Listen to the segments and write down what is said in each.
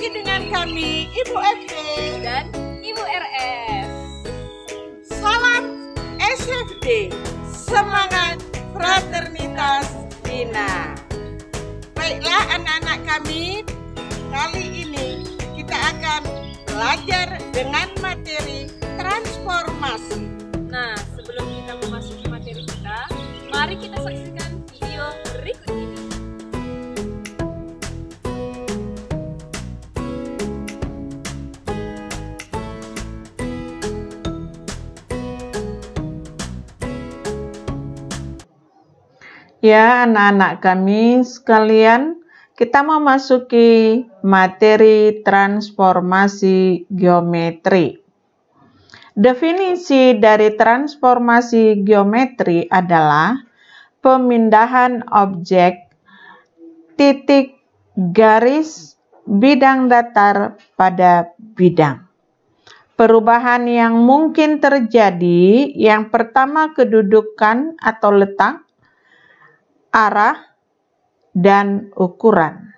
lagi dengan kami Ibu FB dan Ibu RS. Salam SFD, semangat fraternitas Bina. Baiklah anak-anak kami, kali ini kita akan belajar dengan materi transformasi. Nah, sebelum kita memasuki materi kita, mari kita saksikan Ya, anak-anak kami sekalian, kita memasuki materi transformasi geometri. Definisi dari transformasi geometri adalah pemindahan objek titik garis bidang datar pada bidang. Perubahan yang mungkin terjadi yang pertama kedudukan atau letak, arah, dan ukuran.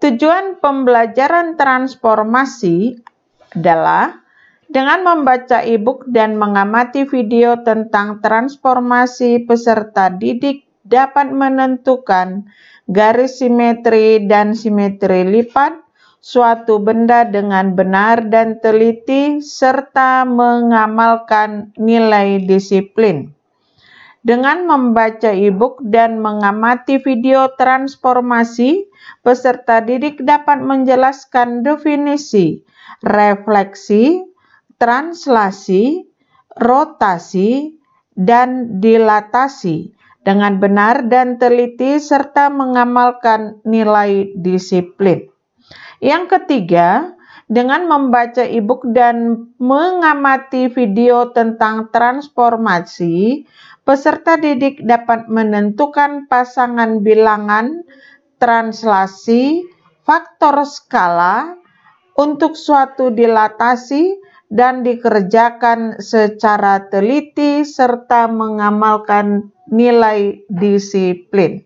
Tujuan pembelajaran transformasi adalah dengan membaca e-book dan mengamati video tentang transformasi peserta didik dapat menentukan garis simetri dan simetri lipat suatu benda dengan benar dan teliti serta mengamalkan nilai disiplin. Dengan membaca e-book dan mengamati video transformasi, peserta didik dapat menjelaskan definisi, refleksi, translasi, rotasi, dan dilatasi dengan benar dan teliti serta mengamalkan nilai disiplin. Yang ketiga, dengan membaca e-book dan mengamati video tentang transformasi, Peserta didik dapat menentukan pasangan bilangan, translasi, faktor skala untuk suatu dilatasi dan dikerjakan secara teliti serta mengamalkan nilai disiplin.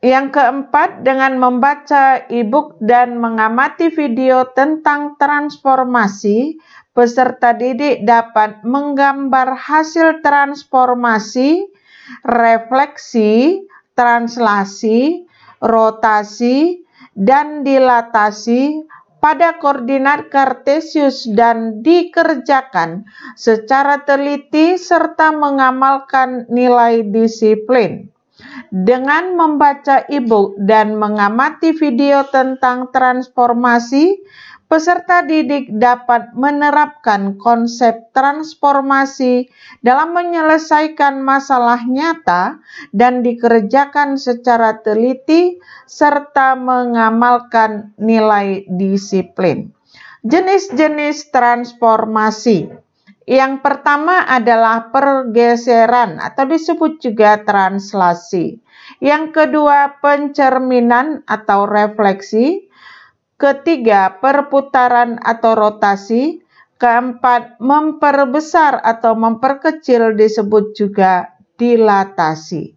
Yang keempat, dengan membaca e-book dan mengamati video tentang transformasi, peserta didik dapat menggambar hasil transformasi, refleksi, translasi, rotasi, dan dilatasi pada koordinat kartesius dan dikerjakan secara teliti serta mengamalkan nilai disiplin. Dengan membaca e-book dan mengamati video tentang transformasi, peserta didik dapat menerapkan konsep transformasi dalam menyelesaikan masalah nyata dan dikerjakan secara teliti serta mengamalkan nilai disiplin. Jenis-jenis transformasi. Yang pertama adalah pergeseran atau disebut juga translasi. Yang kedua pencerminan atau refleksi. Ketiga, perputaran atau rotasi. Keempat, memperbesar atau memperkecil disebut juga dilatasi.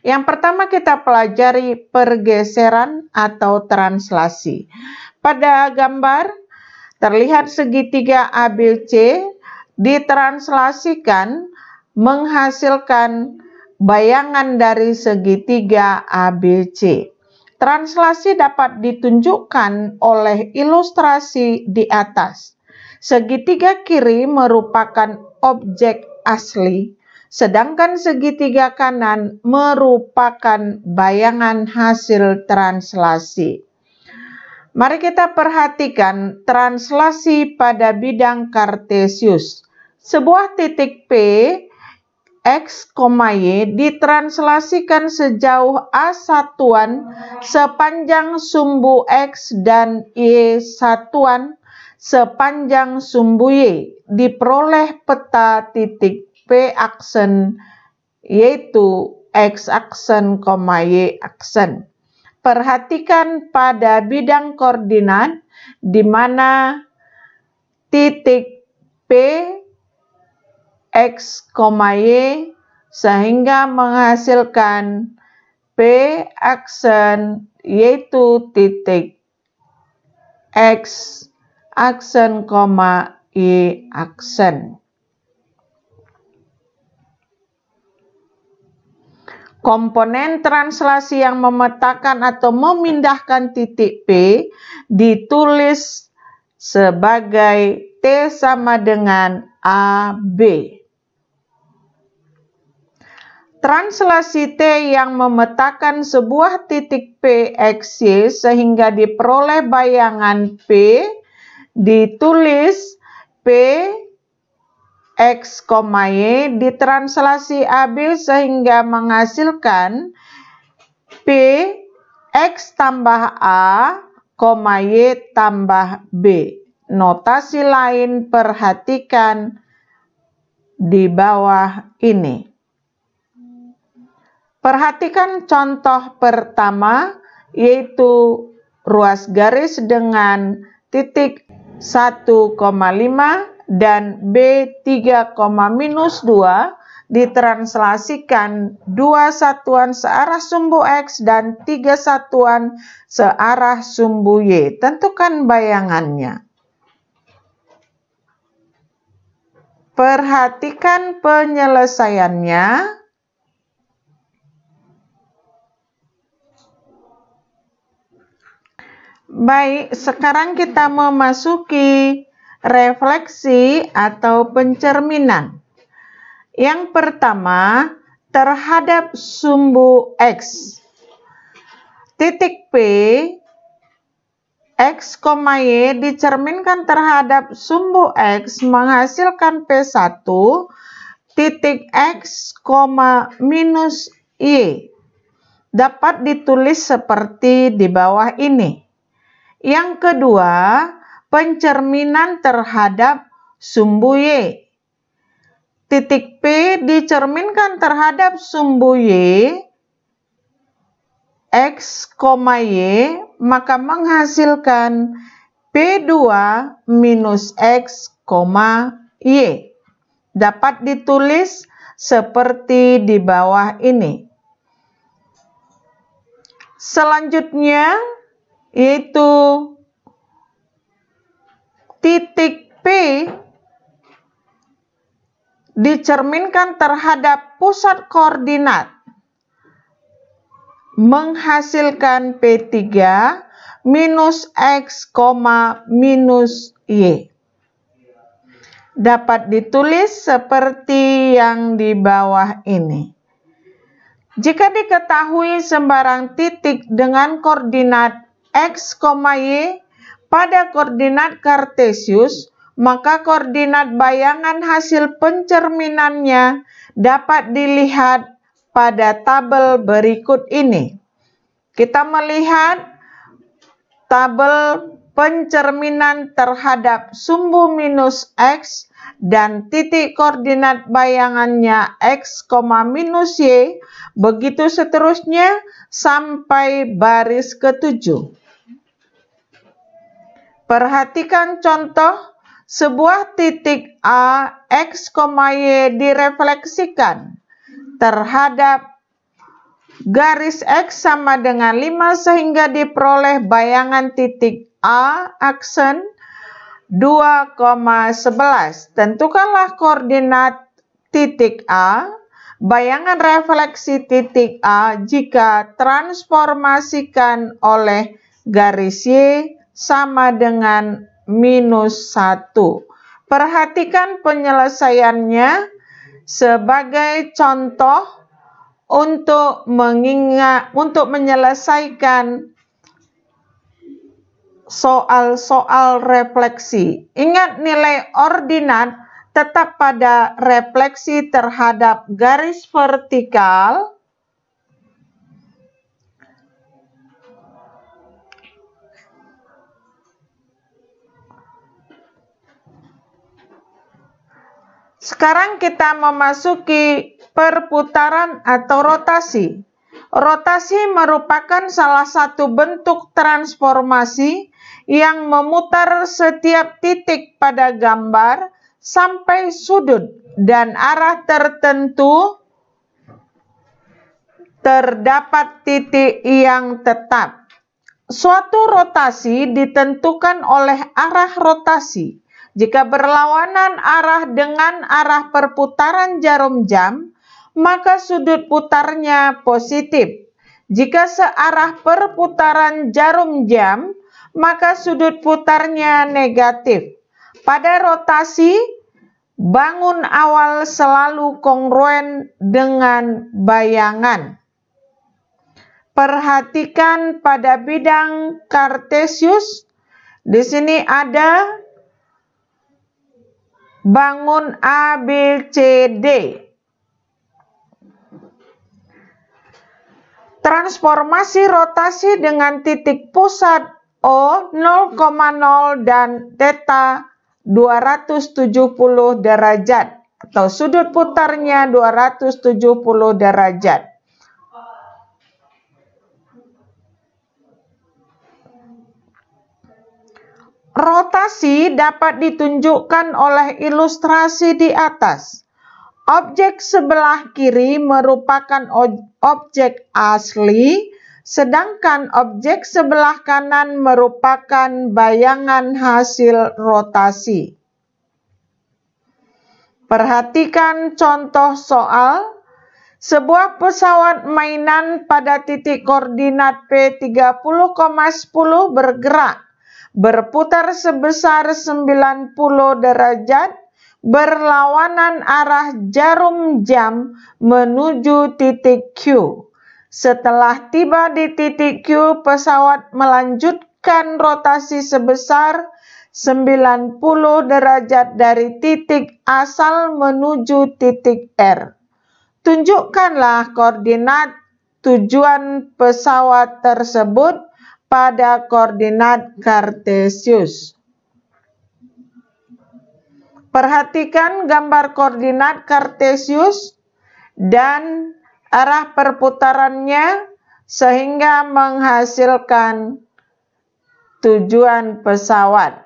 Yang pertama kita pelajari pergeseran atau translasi. Pada gambar terlihat segitiga ABC ditranslasikan menghasilkan bayangan dari segitiga ABC. Translasi dapat ditunjukkan oleh ilustrasi di atas. Segitiga kiri merupakan objek asli, sedangkan segitiga kanan merupakan bayangan hasil translasi. Mari kita perhatikan translasi pada bidang kartesius. Sebuah titik P X, Y ditranslasikan sejauh A satuan sepanjang sumbu X dan Y satuan sepanjang sumbu Y diperoleh peta titik P aksen yaitu X aksen, Y aksen. Perhatikan pada bidang koordinat di mana titik P X, Y sehingga menghasilkan P aksen yaitu titik X aksen, Y aksen. Komponen translasi yang memetakan atau memindahkan titik P ditulis sebagai T sama dengan AB. Translasi T yang memetakan sebuah titik P eksis sehingga diperoleh bayangan P ditulis P X, Y ditranslasi AB sehingga menghasilkan P X tambah A, Y tambah B. Notasi lain perhatikan di bawah ini. Perhatikan contoh pertama yaitu ruas garis dengan titik 1,5 dan B3, minus 2 ditranslasikan dua satuan searah sumbu X dan tiga satuan searah sumbu Y. Tentukan bayangannya. Perhatikan penyelesaiannya. Baik, sekarang kita memasuki refleksi atau pencerminan. Yang pertama, terhadap sumbu X. Titik P, X, Y dicerminkan terhadap sumbu X menghasilkan P1 titik X, minus Y. Dapat ditulis seperti di bawah ini. Yang kedua, pencerminan terhadap sumbu Y. Titik P dicerminkan terhadap sumbu Y, X, Y, maka menghasilkan P2 minus X, Y. Dapat ditulis seperti di bawah ini. Selanjutnya, yaitu titik P dicerminkan terhadap pusat koordinat menghasilkan P3 minus X, minus Y. Dapat ditulis seperti yang di bawah ini. Jika diketahui sembarang titik dengan koordinat X, Y pada koordinat kartesius, maka koordinat bayangan hasil pencerminannya dapat dilihat pada tabel berikut ini. Kita melihat tabel pencerminan terhadap sumbu minus X dan titik koordinat bayangannya X, minus Y, begitu seterusnya sampai baris ketujuh. Perhatikan contoh sebuah titik A, X, Y direfleksikan terhadap garis X sama dengan 5 sehingga diperoleh bayangan titik A aksen 2,11. Tentukanlah koordinat titik A, bayangan refleksi titik A jika transformasikan oleh garis Y sama dengan minus 1. Perhatikan penyelesaiannya sebagai contoh untuk mengingat untuk menyelesaikan soal-soal refleksi. Ingat nilai ordinat tetap pada refleksi terhadap garis vertikal Sekarang kita memasuki perputaran atau rotasi. Rotasi merupakan salah satu bentuk transformasi yang memutar setiap titik pada gambar sampai sudut dan arah tertentu terdapat titik yang tetap. Suatu rotasi ditentukan oleh arah rotasi jika berlawanan arah dengan arah perputaran jarum jam, maka sudut putarnya positif. Jika searah perputaran jarum jam, maka sudut putarnya negatif. Pada rotasi, bangun awal selalu kongruen dengan bayangan. Perhatikan pada bidang kartesius. Di sini ada bangun A, B, C, D. Transformasi rotasi dengan titik pusat O 0,0 dan theta 270 derajat atau sudut putarnya 270 derajat. Rotasi dapat ditunjukkan oleh ilustrasi di atas. Objek sebelah kiri merupakan objek asli, sedangkan objek sebelah kanan merupakan bayangan hasil rotasi. Perhatikan contoh soal. Sebuah pesawat mainan pada titik koordinat P30,10 bergerak berputar sebesar 90 derajat berlawanan arah jarum jam menuju titik Q. Setelah tiba di titik Q, pesawat melanjutkan rotasi sebesar 90 derajat dari titik asal menuju titik R. Tunjukkanlah koordinat tujuan pesawat tersebut pada koordinat kartesius. Perhatikan gambar koordinat kartesius dan arah perputarannya sehingga menghasilkan tujuan pesawat.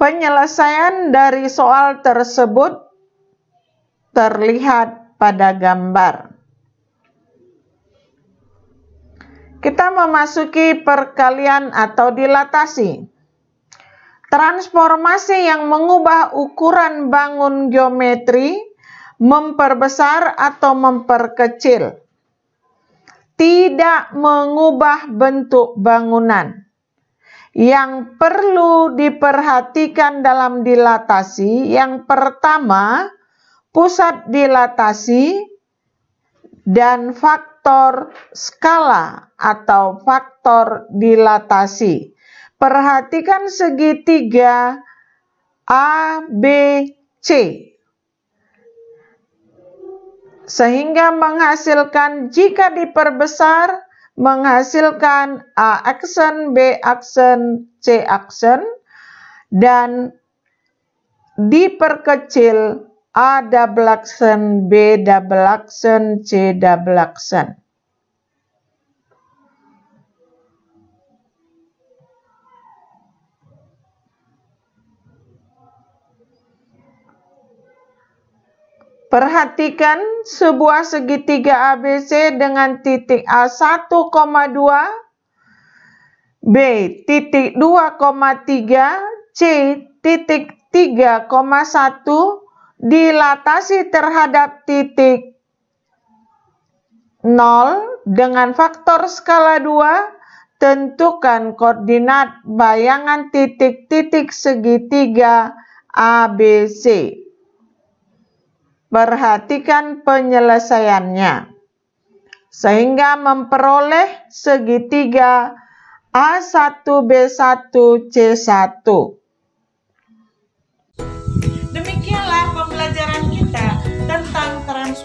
Penyelesaian dari soal tersebut terlihat pada gambar. Kita memasuki perkalian atau dilatasi. Transformasi yang mengubah ukuran bangun geometri, memperbesar atau memperkecil. Tidak mengubah bentuk bangunan. Yang perlu diperhatikan dalam dilatasi, yang pertama, pusat dilatasi, dan faktor skala atau faktor dilatasi. Perhatikan segitiga ABC sehingga menghasilkan jika diperbesar menghasilkan A action, B action, C action dan diperkecil A double accent, B double accent, C double accent. Perhatikan sebuah segitiga ABC dengan titik A 1,2, B titik 2,3, C titik 3,1, dilatasi terhadap titik 0 dengan faktor skala 2, tentukan koordinat bayangan titik-titik segitiga ABC. Perhatikan penyelesaiannya. Sehingga memperoleh segitiga A1, B1, C1.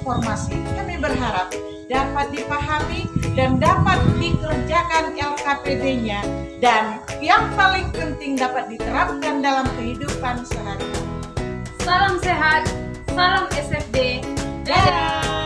informasi. Kami berharap dapat dipahami dan dapat dikerjakan LKPD-nya dan yang paling penting dapat diterapkan dalam kehidupan sehari-hari. Salam sehat, salam SFD. Dadah!